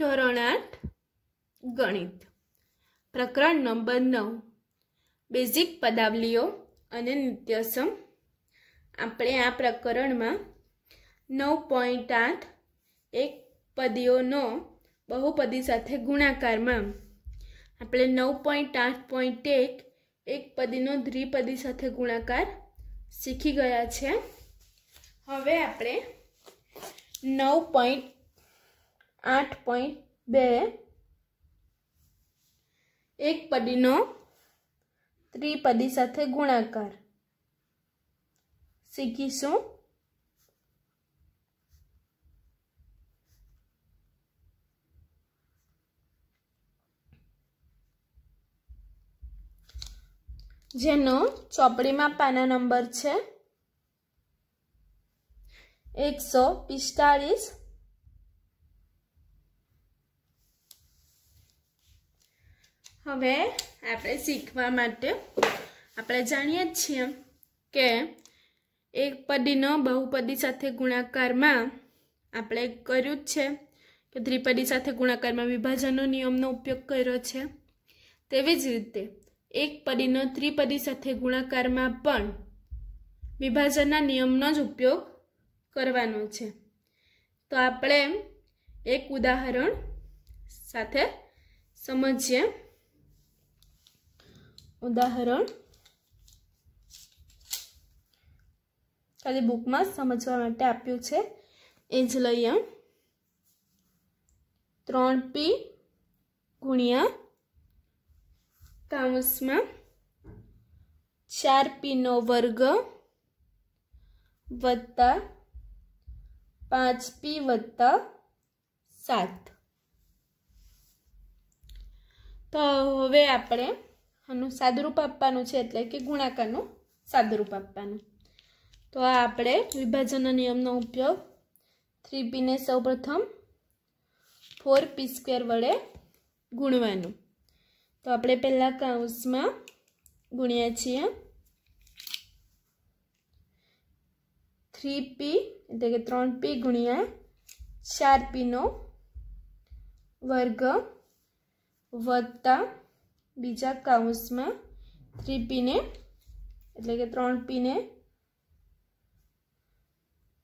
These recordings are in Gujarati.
ધોરણ આઠ ગણિત પ્રકરણ નંબર નવ બેઝિક પદાવલીઓ અને નિત્યસમ આપણે આ પ્રકરણમાં નવ પોઈન્ટ આઠ એક પદીઓનો બહુપદી સાથે ગુણાકારમાં આપણે નવ પોઈન્ટ આઠ પોઈન્ટ એક એક પદીનો દ્વિપદી સાથે ગુણાકાર શીખી ગયા છે હવે આપણે નવ પોઈન્ટ આઠ પોઈન્ટ બે એક પદીનો ત્રિપદી સાથે ગુણાકાર શીખીશું જેનો ચોપડીમાં પાના નંબર છે એકસો પિસ્તાળીસ હવે આપણે શીખવા માટે આપણે જાણીએ જ છીએ કે એક પદીનો બહુપદી સાથે ગુણાકારમાં આપણે કર્યું જ છે કે ત્રિપદી સાથે ગુણાકારમાં વિભાજનનો નિયમનો ઉપયોગ કર્યો છે તેવી જ રીતે એક પદીનો ત્રિપદી સાથે ગુણાકારમાં પણ વિભાજનના નિયમનો જ ઉપયોગ કરવાનો છે તો આપણે એક ઉદાહરણ સાથે સમજીએ ઉદાહરણ ખાલી બુકમાં સમજવા માટે આપ્યું છે એ જ લઈએ ત્રણ પી ગુણ્યા કાઉન્સમાં ચાર પીનો વર્ગ વત્તા પાંચ પી વત્તા સાત તો હવે આપણે આનું સાદરૂપ આપવાનું છે એટલે કે ગુણાકારનું સાદરૂપ આપવાનું તો આ આપણે વિભાજનના નિયમનો ઉપયોગ થ્રી પીને સૌપ્રથમ ફોર પી સ્ક્વેર વડે ગુણવાનું તો આપણે પહેલાં કાઉન્સમાં ગુણ્યા છીએ થ્રી પી એટલે કે ત્રણ પી ગુણ્યા ચાર પીનો વર્ગ વત્તા બીજા કાઉન્સમાં થ્રી પીને એટલે કે ત્રણ પીને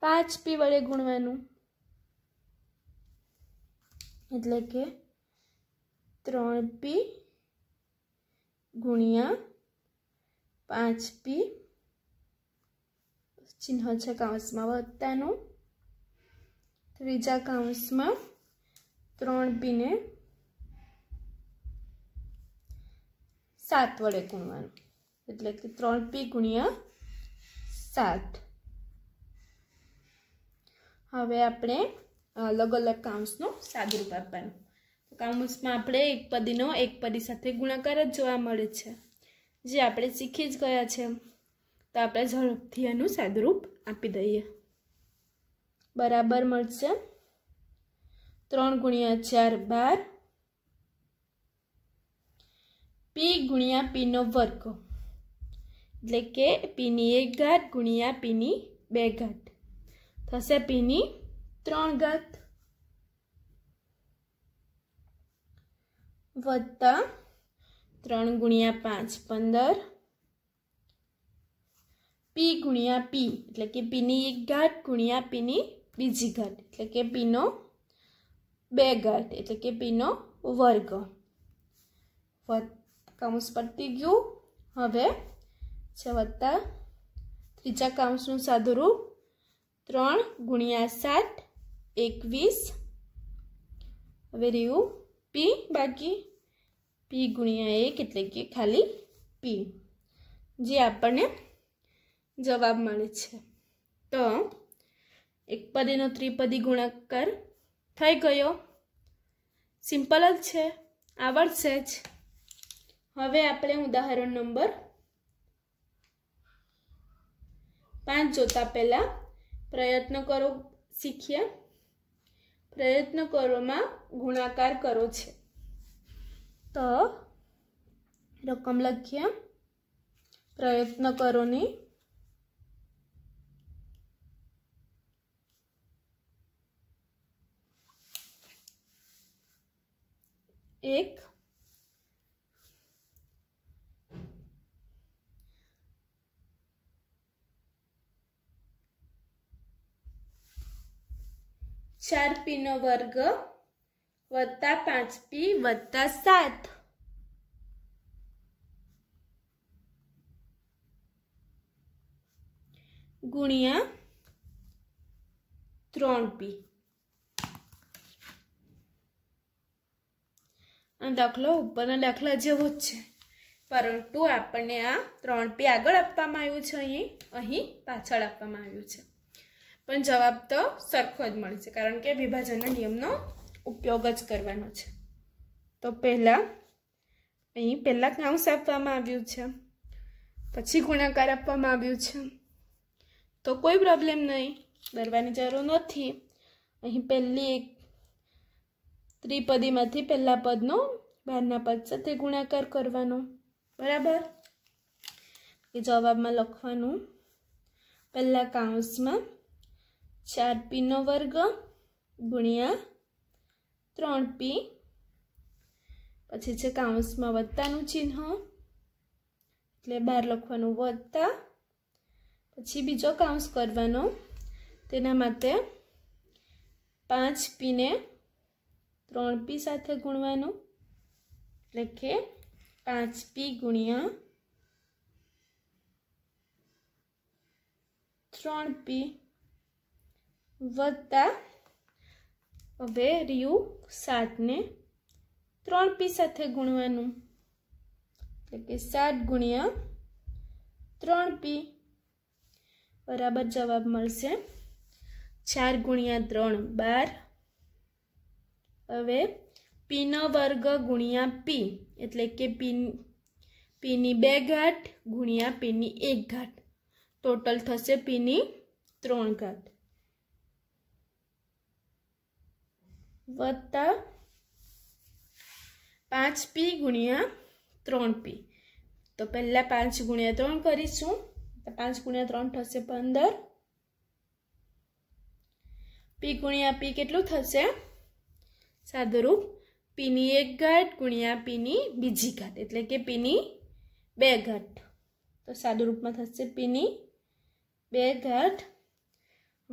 પાંચ પી વડે ગુણવાનું એટલે કે ત્રણ પી ગુણ્યા પાંચ પી ચિહ્ન છે કાઉન્સમાં વત્તાનું ત્રીજા કાઉન્સમાં ત્રણ પીને સાત વડે ગુણવાનું એટલે કે ત્રણ પી ગુણ્યા સાત હવે આપણે અલગ અલગ કાઉન્સનું સાદુરૂપ આપવાનું કાઉન્સમાં આપણે એક પદીનો એક પદી સાથે ગુણાકાર જ જોવા મળે છે જે આપણે શીખી જ ગયા છે તો આપણે ઝડપથી એનું સાદુરૂપ આપી દઈએ બરાબર મળશે ત્રણ ગુણ્યા ચાર બાર p * p² એટલે કે p¹ * p² = p³ + 3 * 5 = 15 p * p એટલે કે p¹ * p¹ = p² એટલે કે p નો 2 ગણ એટલે કે p² ફોર કૌંસ પતી ગયું હવે છે વત્તા ત્રીજા કૌંસનું સાધુરૂપ ત્રણ ગુણ્યા સાત એકવીસ હવે રહ્યું પી બાકી પી ગુણ્યા એક એટલે કે ખાલી પી જે આપણને જવાબ મળે છે તો એક પદીનો ત્રિપદી ગુણાકાર થઈ ગયો સિમ્પલ જ છે આવડશે જ હવે આપણે ઉદાહરણ નંબર પાંચ જોતા પહેલાં પ્રયત્ન કરો શીખીએ પ્રયત્ન કરવામાં ગુણાકાર કરો છે તો રકમ લખીએ પ્રયત્ન કરોની એક ચાર પીનો વર્ગ વત્તા પાંચ પી વત્તા સાત ગુણ્યા ત્રણ પી આ દાખલો ઉપરના દાખલા જેવો જ છે પરંતુ આપણને આ ત્રણ પી આગળ આપવામાં આવ્યું છે અહીં અહીં પાછળ આપવામાં આવ્યું છે પણ જવાબ તો સરખો જ મળશે કારણ કે વિભાજનના નિયમનો ઉપયોગ જ કરવાનો છે તો પહેલાં અહીં પહેલાં કાંસ આપવામાં આવ્યું છે પછી ગુણાકાર આપવામાં આવ્યું છે તો કોઈ પ્રોબ્લેમ નહીં ડરવાની જરૂર નથી અહીં પહેલી એક ત્રિપદીમાંથી પહેલાં પદનો બહારના પદ સાથે ગુણાકાર કરવાનો બરાબર એ જવાબમાં લખવાનું પહેલાં કાંસમાં ચાર પીનો વર્ગ ગુણ્યા ત્રણ પી પછી છે કાઉન્સમાં વત્તાનું ચિહ્ન એટલે બહાર લખવાનું વત્તા પછી બીજો કાઉન્સ કરવાનો તેના માટે પાંચ પીને ત્રણ પી સાથે ગુણવાનું એટલે કે પાંચ પી ગુણ્યા ત્રણ પી વત્તા હવે રિયુ સાતને ત્રણ પી સાથે ગુણવાનું એટલે કે સાત ગુણ્યા ત્રણ પી બરાબર જવાબ મળશે ચાર ગુણ્યા ત્રણ બાર હવે પીનો વર્ગ ગુણ્યા પી એટલે કે પી પીની બે ઘાટ ગુણ્યા પીની એક ઘાટ ટોટલ થશે પીની ત્રણ ઘાટ વત્તા પાંચ પી ગુણ્યા ત્રણ પી તો પહેલાં પાંચ ગુણ્યા ત્રણ કરીશું પાંચ ગુણ્યા ત્રણ થશે પંદર પી ગુણ્યા પી કેટલું થશે સાદુરૂપ પીની એક ઘાટ ગુણ્યા પીની બીજી ઘાટ એટલે કે પીની બે ઘાટ તો સાદુરૂપમાં થશે પીની બે ઘાટ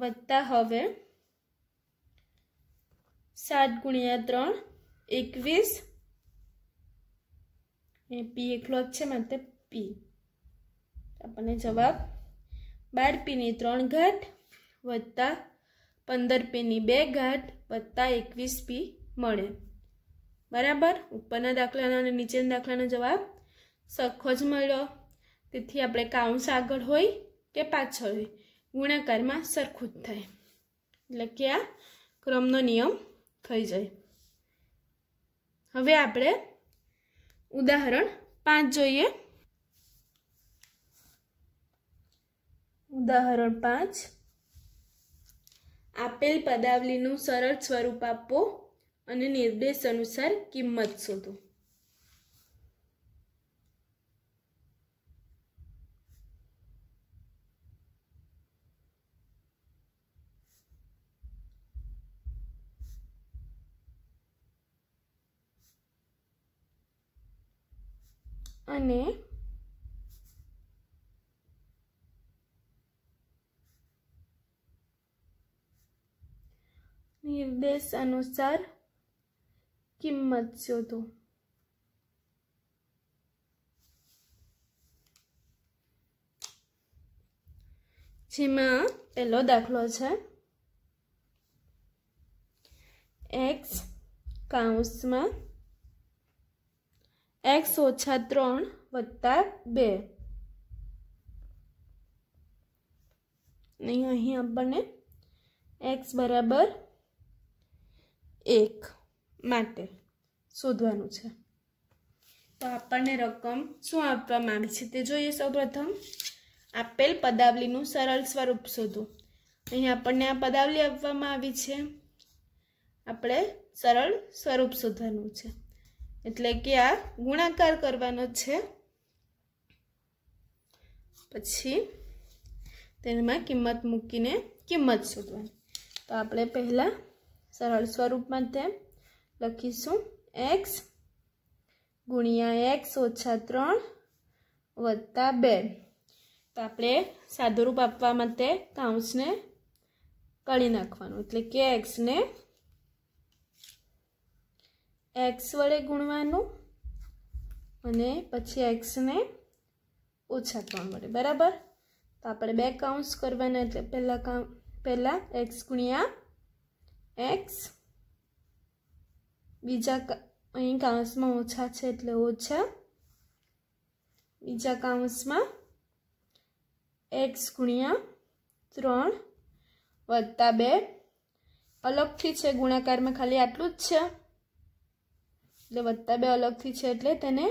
વત્તા હવે સાત ગુણ્યા ત્રણ એકવીસ એ પી એકલો જ છે માટે પી આપણને જવાબ બાર પીની ત્રણ ઘાટ વત્તા પંદર પીની બે ઘાટ વત્તા એકવીસ પી મળે બરાબર ઉપરના દાખલાના અને નીચેના દાખલાનો જવાબ સરખો જ મળ્યો તેથી આપણે કાઉન્સ આગળ હોય કે પાછળ હોય ગુણાકારમાં સરખું જ થાય એટલે કે આ ક્રમનો નિયમ થઈ જાય હવે આપણે ઉદાહરણ પાંચ જોઈએ ઉદાહરણ પાંચ આપેલ પદાવલીનું સરળ સ્વરૂપ આપો અને નિર્દેશ અનુસાર કિંમત શોધો અને નિર્દેશ અનુસાર કિંમત શોધો જેમાં પહેલો દાખલો છે એક્સ કાઉન્સમાં એક્સ ઓછા ત્રણ વત્તા બે નહીં અહીં આપણને એક્સ બરાબર એક માટે શોધવાનું છે તો આપણને રકમ શું આપવામાં આવી છે તે જોઈએ સૌપ્રથમ આપેલ પદાવલીનું સરળ સ્વરૂપ શોધો અહીં આપણને આ પદાવલી આપવામાં આવી છે આપણે સરળ સ્વરૂપ શોધવાનું છે એટલે કે આ ગુણાકાર કરવાનો છે પછી તેમાં કિંમત મૂકીને કિંમત શોધવાની તો આપણે પહેલાં સરળ સ્વરૂપમાં તેમ લખીશું એક્સ ગુણ્યા એક્સ ઓછા ત્રણ વત્તા બે તો આપણે સાદુરૂપ આપવા માટે કાઉન્સને કાઢી નાખવાનું એટલે કે એક્સને એક્સ વડે ગુણવાનું અને પછી એક્સને ઓછા ત્રણ વડે બરાબર તો આપણે બે કાઉન્ટ્સ કરવાના એટલે પહેલાં કાઉ પહેલાં એક્સ ગુણ્યા એક્સ બીજા અહીં કાઉન્સમાં ઓછા છે એટલે ઓછા બીજા કાઉન્સમાં એક્સ ગુણ્યા ત્રણ વત્તા બે અલગથી છે ગુણાકારમાં ખાલી આટલું જ છે એટલે વત્તા બે અલગથી છે એટલે તેને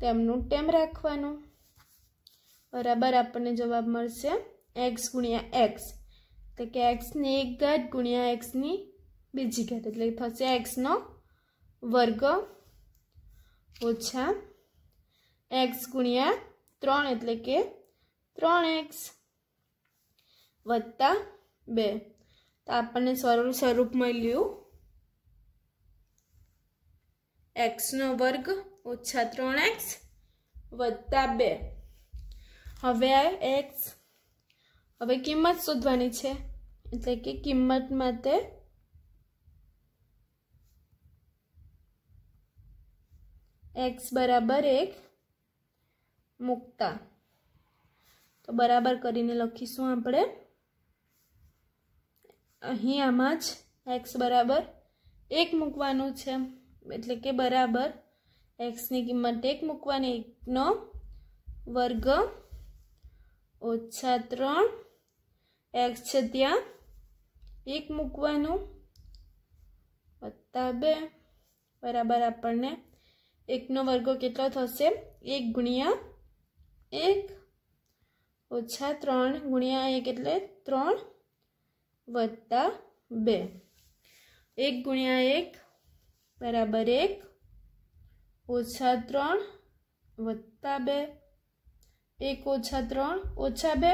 તેમનું ટેમ રાખવાનું બરાબર આપણને જવાબ મળશે એક્સ ગુણ્યા એક્સ એટલે કે એક્સની એક ઘાત ગુણ્યા એક્સની બીજી ઘાત એટલે થશે એક્સનો વર્ગ ઓછા એક્સ ગુણ્યા ત્રણ એટલે કે ત્રણ એક્સ વત્તા બે તો આપણને સરળ સ્વરૂપ મળ્યું એક્સનો વર્ગ ઓછા ત્રણ એક્સ વત્તા બે હવે એક્સ હવે કિંમત શોધવાની છે એટલે કે કિંમત માટે એક્સ બરાબર એક મૂકતા તો બરાબર કરીને લખીશું આપણે અહીં આમાં જ એક્સ બરાબર એક મૂકવાનું છે એટલે કે બરાબર એક્સની કિંમત એક મૂકવાની એકનો વર્ગ ઓછા ત્રણ એક્સ છે ત્યાં એક મૂકવાનું વત્તા બે બરાબર આપણને એકનો વર્ગો કેટલો થશે એક ગુણ્યા એક ઓછા ત્રણ ગુણ્યા એક એટલે ત્રણ વત્તા બે એક ગુણ્યા એક बराबर एक ओछा त्र वत्ता बे एक ओछा त्र ओछा बे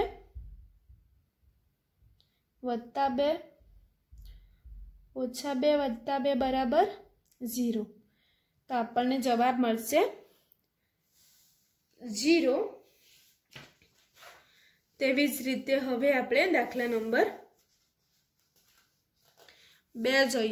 वत्ता बे ओछा बे वत्ता बे बराबर जीरो तो अपन जवाब मैं जीरो तेवीज रीते हमें आप दाखला नंबर बे जो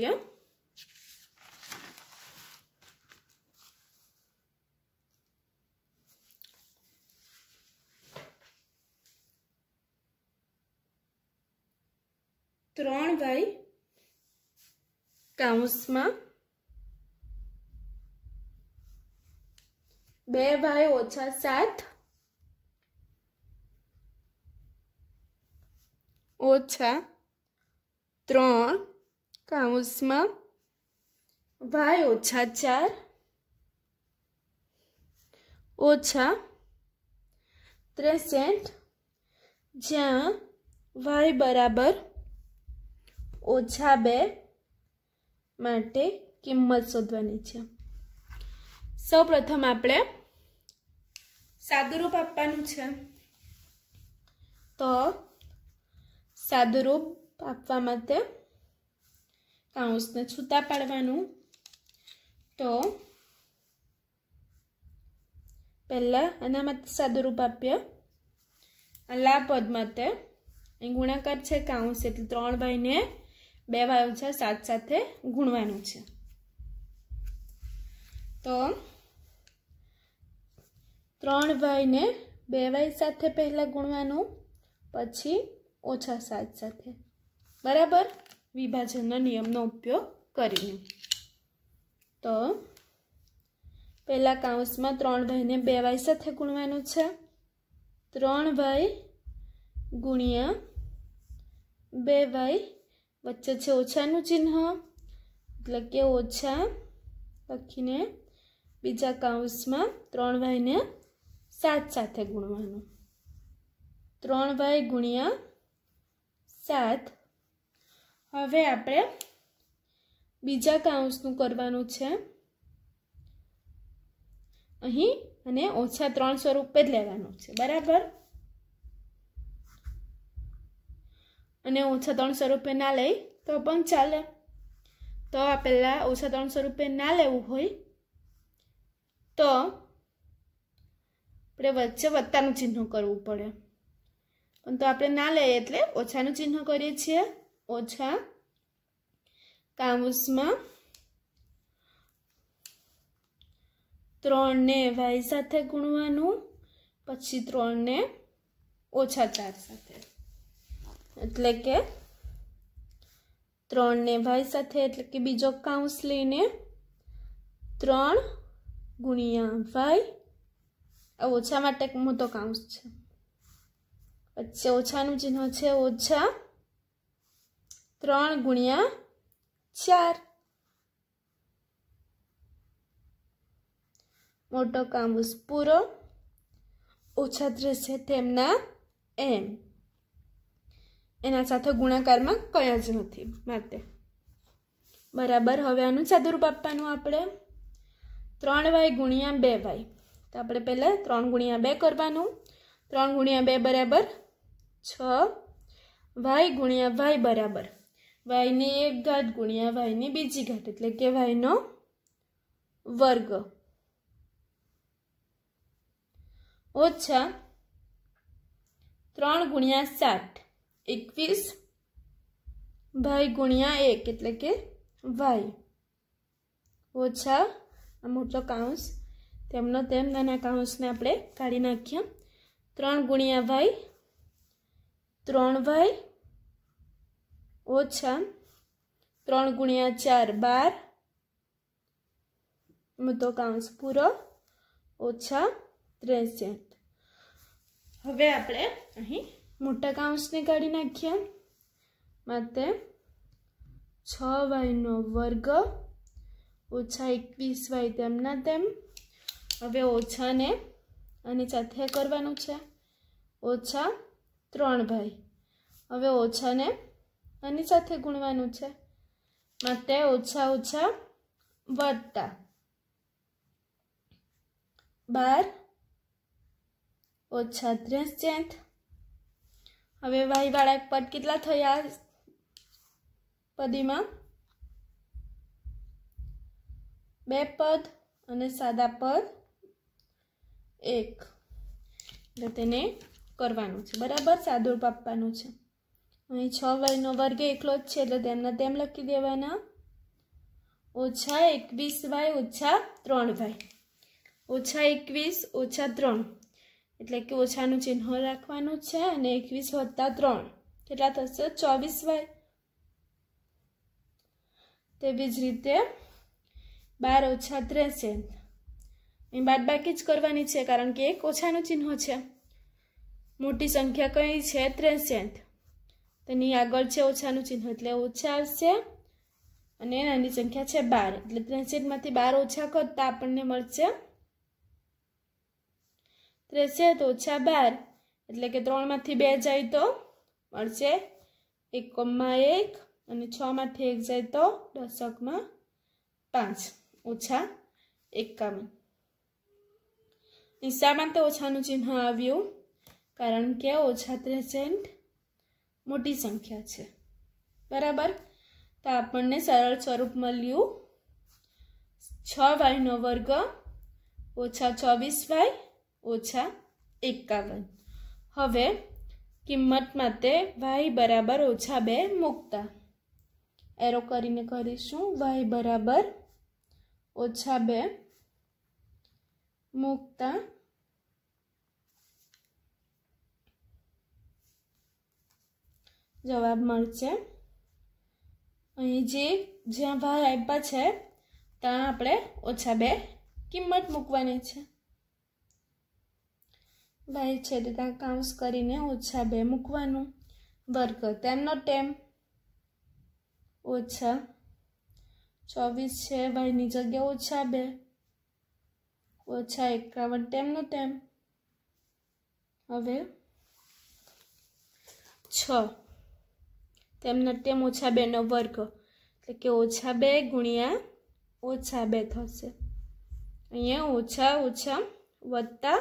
ત્રણ વાય કાઉન્સમાં બે વાય ઓછા સાત ઓછા ત્રણ કાઉન્સમાં વાય ઓછા ચાર ઓછા ત્રેસેઠ જ્યાં વાય બરાબર ઓછા બે માટે કિંમત શોધવાની છે સૌ પ્રથમ આપણે સાદુરૂપ આપવાનું છે તો સાદુરૂપ આપવા માટે કાઉન્સને છૂટા પાડવાનું તો પહેલાં આના માટે સાદુરૂપ આપ્યા આ લા પદ માટે ગુણાકાર છે કાઉન્સ એટલે ત્રણ ભાઈને બે વાયુ છે સાથ સાથે ગુણવાનું છે તો ત્રણ વાયને બે વાય સાથે પહેલાં ગુણવાનું પછી ઓછા સાત સાથે બરાબર વિભાજનના નિયમનો ઉપયોગ કરીને તો પહેલાં કાઉન્સમાં ત્રણ ભાઈને બે વાય સાથે ગુણવાનું છે ત્રણ ભાઈ ગુણ્યા બે ભાઈ વચ્ચે છે ઓછાનું ચિહ્ન એટલે કે ઓછા લખીને બીજા કાઉન્સમાં ત્રણ ભાઈને સાત સાથે ગુણવાનું ત્રણ ભાઈ ગુણ્યા સાત હવે આપણે બીજા કાઉન્સનું કરવાનું છે અહીં અને ઓછા ત્રણ સ્વરૂપે જ લેવાનું છે બરાબર અને ઓછા ત્રણસો રૂપિયા ના લઈ તો પણ ચાલે તો આ પહેલાં ઓછા ત્રણસો રૂપિયા ના લેવું હોય તો આપણે વચ્ચે વત્તાનું ચિહ્ન કરવું પડે પણ તો આપણે ના લઈએ એટલે ઓછાનું ચિહ્ન કરીએ છીએ ઓછા કાઉસમાં ત્રણને વાય સાથે ગુણવાનું પછી ત્રણને ઓછા ચાર સાથે એટલે કે ત્રણને ભાઈ સાથે એટલે કે બીજો કાઉન્સ લઈને ત્રણ ગુણ્યા ભાઈ ઓછા માટે મોટો કાઉન્સ છે પછી ઓછાનું ચિહ્ન છે ઓછા ત્રણ ગુણ્યા ચાર મોટો કાઉન્સ પૂરો ઓછા ત્રીસ છે તેમના એમ એના સાથે ગુણાકારમાં કંઈ જ નથી માટે બરાબર હવે આનું ચાદુરૂપ આપવાનું આપણે ત્રણ વાય ગુણ્યા બે વાય તો આપણે પહેલાં ત્રણ ગુણ્યા બે કરવાનું ત્રણ ગુણ્યા બે બરાબર છ વાય ગુણ્યા વાય બરાબર વાયની એક ઘાત ગુણ્યા વાયની બીજી ઘાત એટલે કે વાયનો વર્ગ ઓછા ત્રણ ગુણ્યા સાઠ એકવીસ ભાઈ ગુણ્યા એક એટલે કે વાય ઓછા આ મોટો કાઉન્સ તેમનો તેમ નાના કાઉન્સને આપણે કાઢી નાખ્યા ત્રણ ગુણ્યા વાય ત્રણ વાય ઓછા ત્રણ ગુણ્યા ચાર બાર મોટો કાઉન્સ પૂરો ઓછા ત્રેસઠ હવે આપણે અહીં મોટા કાઉન્સને કાઢી નાખ્યા માટે છ વાયનો વર્ગ ઓછા એકવીસ વાય તેમના તેમ હવે ઓછાને અને સાથે કરવાનું છે ઓછા ત્રણ ભાઈ હવે ઓછાને અને સાથે ગુણવાનું છે માટે ઓછા ઓછા વત્તા બાર ઓછા ત્રીસ ચેન્થ હવે વાહીવાળા પદ કેટલા થયા પદીમાં બે પદ અને સાદા પદ એક એટલે તેને કરવાનું છે બરાબર સાદુરૂપ પાપવાનું છે અહીં છ વાયનો વર્ગ એકલો જ છે એટલે તેમના તેમ લખી દેવાના ઓછા એકવીસ વાય ઓછા ત્રણ વાય ઓછા એકવીસ ઓછા ત્રણ એટલે કે ઓછાનું ચિહ્ન રાખવાનું છે અને એકવીસ વત્તા ત્રણ કેટલા થશે ચોવીસ વાય તેવી જ રીતે બાર ઓછા ત્રેસઠ એ બાદ બાકી જ કરવાની છે કારણ કે એક ઓછાનું ચિહ્ન છે મોટી સંખ્યા કઈ છે ત્રેસઠ તેની આગળ છે ઓછાનું ચિહ્ન એટલે ઓછા આવશે અને નાની સંખ્યા છે બાર એટલે ત્રેસઠમાંથી બાર ઓછા કરતાં આપણને મળશે રહેશે તો ઓછા બાર એટલે કે ત્રણમાંથી બે જાય તો મળશે એકમમાં એક અને છમાંથી એક જાય તો દસકમાં પાંચ ઓછા એકાવન નિશામાં તો ઓછાનું ચિહ્ન આવ્યું કારણ કે ઓછા ત્રેસેન્ટ મોટી સંખ્યા છે બરાબર તો આપણને સરળ સ્વરૂપ મળ્યું છ વાયનો વર્ગ ઓછા ચોવીસ વાય ઓછા એકાવન હવે કિંમત માટે વાય બરાબર ઓછા બે મૂકતા એરો કરીને કરીશું વાય બરાબર ઓછા બે મૂકતા જવાબ મળશે અહીં જે જ્યાં ભાર આપ્યા છે ત્યાં આપણે ઓછા બે કિંમત મૂકવાની છે બાય છેદતા કાઉન્સ કરીને ઓછા બે મૂકવાનું વર્ગ તેમનો ટેમ ઓછા ચોવીસ છે ભાઈની જગ્યા ઓછા બે ઓછા એકાવન ટેમનો ટેમ હવે છ તેમનો ટેમ ઓછા બેનો વર્ગ એટલે કે ઓછા બે ગુણ્યા ઓછા બે થશે અહીંયા ઓછા ઓછા વત્તા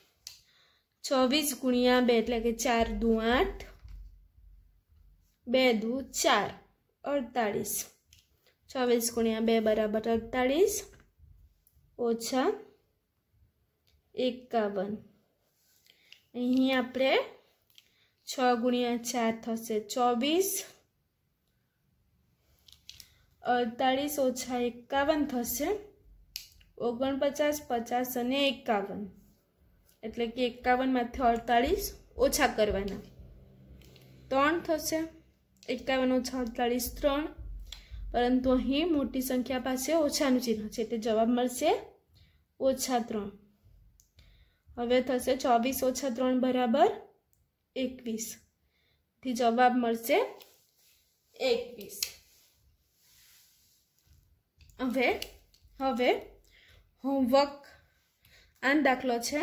છવ્વીસ ગુણ્યા બે એટલે કે ચાર દુ આઠ બે દુ ચાર અડતાળીસ છવ્વીસ ગુણ્યા બે બરાબર અડતાળીસ ઓછા એકાવન અહીં આપણે છ ગુણ્યા ચાર થશે ચોવીસ અડતાળીસ ઓછા એકાવન થશે ઓગણપચાસ પચાસ અને એકાવન એટલે કે એકાવનમાંથી અડતાળીસ ઓછા કરવાના ત્રણ થશે એકાવન ઓછા અડતાળીસ ત્રણ પરંતુ અહીં મોટી સંખ્યા પાસે ઓછાનું ચિહ્ન છે એટલે જવાબ મળશે ઓછા ત્રણ હવે થશે ચોવીસ ઓછા ત્રણ બરાબર એકવીસ થી જવાબ મળશે એકવીસ હવે હવે હોમવર્ક આન દાખલો છે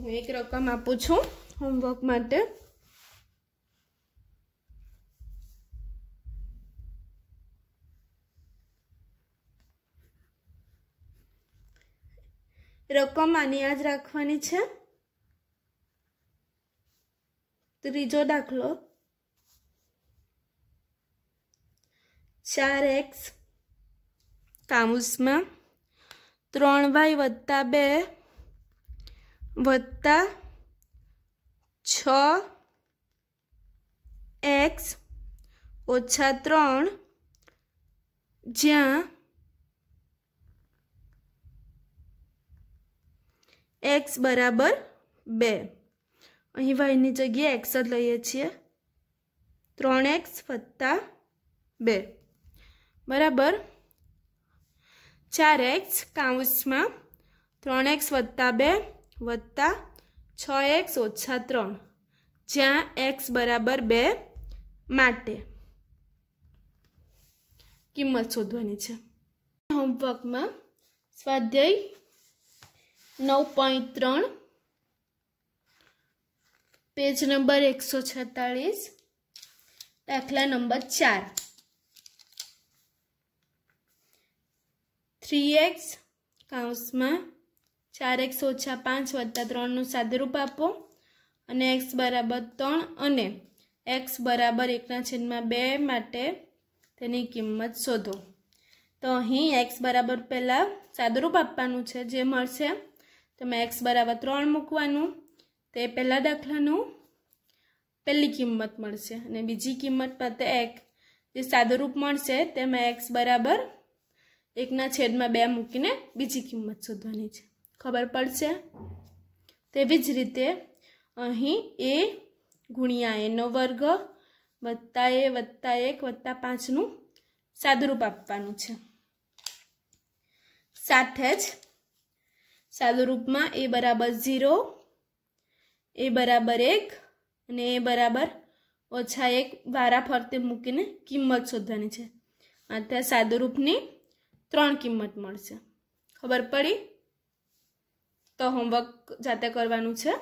હું એક રકમ આપું છું હોમવર્ક માટે રકમ આની યાદ રાખવાની છે ત્રીજો દાખલો ચાર એક્સ કામુસમાં ત્રણ વાય વત્તા બે વત્તા છ એક્સ ઓછા ત્રણ જ્યાં એક્સ બરાબર બે અહીં વાયની જગ્યાએ એક્સ જ લઈએ છીએ ત્રણ એક્સ વત્તા બે બરાબર ચાર એક્સ કાઉસમાં ત્રણ એક્સ વત્તા બે વત્તા છ એક્સ ઓછા ત્રણ જ્યાં એક્સ બરાબર બે માટે કિંમત શોધવાની છે હોમવર્કમાં સ્વાધ્યાય નવ પોઈન્ટ ત્રણ પેજ નંબર એકસો છેતાળીસ દાખલા નંબર ચાર થ્રી એક્સ કાઉન્સમાં ચાર એક્સ ઓછા પાંચ વત્તા ત્રણનું સાદુરૂપ આપો અને એક્સ બરાબર ત્રણ અને એક્સ બરાબર એકના છેદમાં બે માટે તેની કિંમત શોધો તો અહીં એક્સ બરાબર પહેલાં સાદરૂપ આપવાનું છે જે મળશે તમે એક્સ બરાબર ત્રણ મૂકવાનું તે પહેલાં દાખલાનું પહેલી કિંમત મળશે અને બીજી કિંમત માટે એક જે સાદુરૂપ મળશે તેમાં એક્સ બરાબર એકના છેદમાં બે મૂકીને બીજી કિંમત શોધવાની છે ખબર પડશે તેવી જ રીતે અહીં એ ગુણ્યા એનો વર્ગ વત્તા એ વત્તા એક વત્તા પાંચનું સાદુરૂપ આપવાનું છે સાથે જ સાદુરૂપમાં એ બરાબર ઝીરો એ બરાબર એક અને એ બરાબર ઓછા એક વારા ફરતે મૂકીને કિંમત શોધવાની છે અત્યારે સાદુરૂપની ત્રણ કિંમત મળશે ખબર પડી તો હોમવર્ક જાતે કરવાનું છે